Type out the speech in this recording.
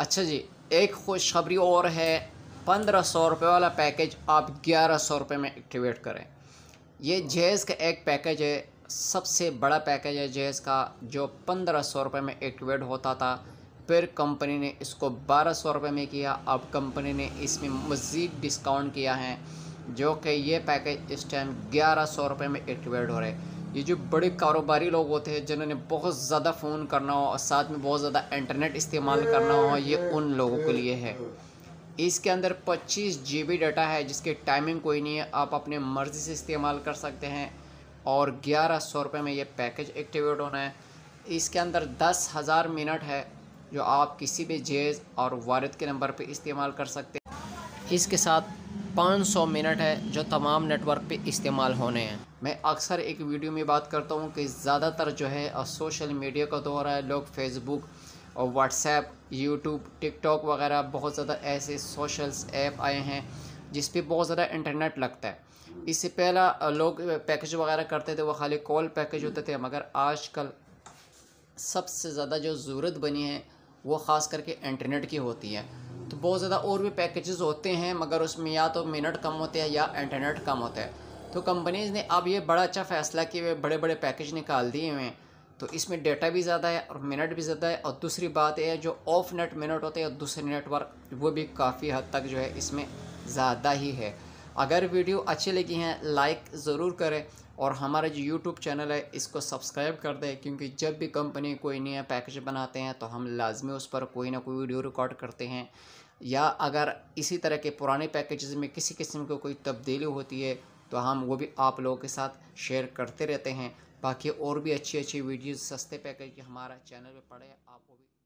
अच्छा जी एक खुशखबरी और है पंद्रह सौ रुपये वाला पैकेज आप ग्यारह सौ रुपये में एक्टिवेट करें ये जहेज़ का एक पैकेज है सबसे बड़ा पैकेज है जहेज़ का जो पंद्रह सौ रुपये में एक्टिवेट होता था फिर कंपनी ने इसको बारह सौ रुपये में किया अब कंपनी ने इसमें मज़ीद डिस्काउंट किया है जो कि ये पैकेज इस टाइम ग्यारह सौ रुपये में एक्टिवेट हो रहे ये जो बड़े कारोबारी लोग होते हैं जिन्होंने बहुत ज़्यादा फ़ोन करना हो और साथ में बहुत ज़्यादा इंटरनेट इस्तेमाल करना हो ये उन लोगों के लिए है इसके अंदर 25 जी बी डाटा है जिसके टाइमिंग कोई नहीं है आप अपने मर्ज़ी से इस्तेमाल कर सकते हैं और ग्यारह सौ रुपये में ये पैकेज एक्टिवेट होना है इसके अंदर दस हज़ार मिनट है जो आप किसी भी जेज और वारद के नंबर पर इस्तेमाल कर सकते हैं इसके साथ 500 मिनट है जो तमाम नेटवर्क पे इस्तेमाल होने हैं मैं अक्सर एक वीडियो में बात करता हूँ कि ज़्यादातर जो है सोशल मीडिया का दौर है लोग फेसबुक और व्हाट्सएप यूट्यूब टिकटॉक वगैरह बहुत ज़्यादा ऐसे सोशल्स ऐप आए हैं जिस पर बहुत ज़्यादा इंटरनेट लगता है इससे पहला लोग पैकेज वगैरह करते थे वो खाली कॉल पैकेज होते थे मगर आजकल सबसे ज़्यादा जो ज़रूरत बनी है वो ख़ास करके इंटरनेट की होती है बहुत ज़्यादा और भी पैकेजेस होते हैं मगर उसमें या तो मिनट कम होते हैं या इंटरनेट कम होता है तो कंपनीज़ ने अब ये बड़ा अच्छा फ़ैसला कि वे बड़े बड़े पैकेज निकाल दिए हुए हैं तो इसमें डेटा भी ज़्यादा है और मिनट भी ज़्यादा है और दूसरी बात यह है जो ऑफ नेट मिनट होते हैं और दूसरे नेटवर्क वो भी काफ़ी हद तक जो है इसमें ज़्यादा ही है अगर वीडियो अच्छी लगी हैं लाइक ज़रूर करें और हमारा जो यूट्यूब चैनल है इसको सब्सक्राइब कर दें क्योंकि जब भी कंपनी कोई नया पैकेज बनाते हैं तो हम लाजमी उस पर कोई ना कोई वीडियो रिकॉर्ड करते हैं या अगर इसी तरह के पुराने पैकेजेस में किसी किस्म की कोई तब्दीली होती है तो हम वो भी आप लोगों के साथ शेयर करते रहते हैं बाकी और भी अच्छी अच्छी वीडियोज़ सस्ते पैकेज हमारा चैनल पर पड़े आप वो भी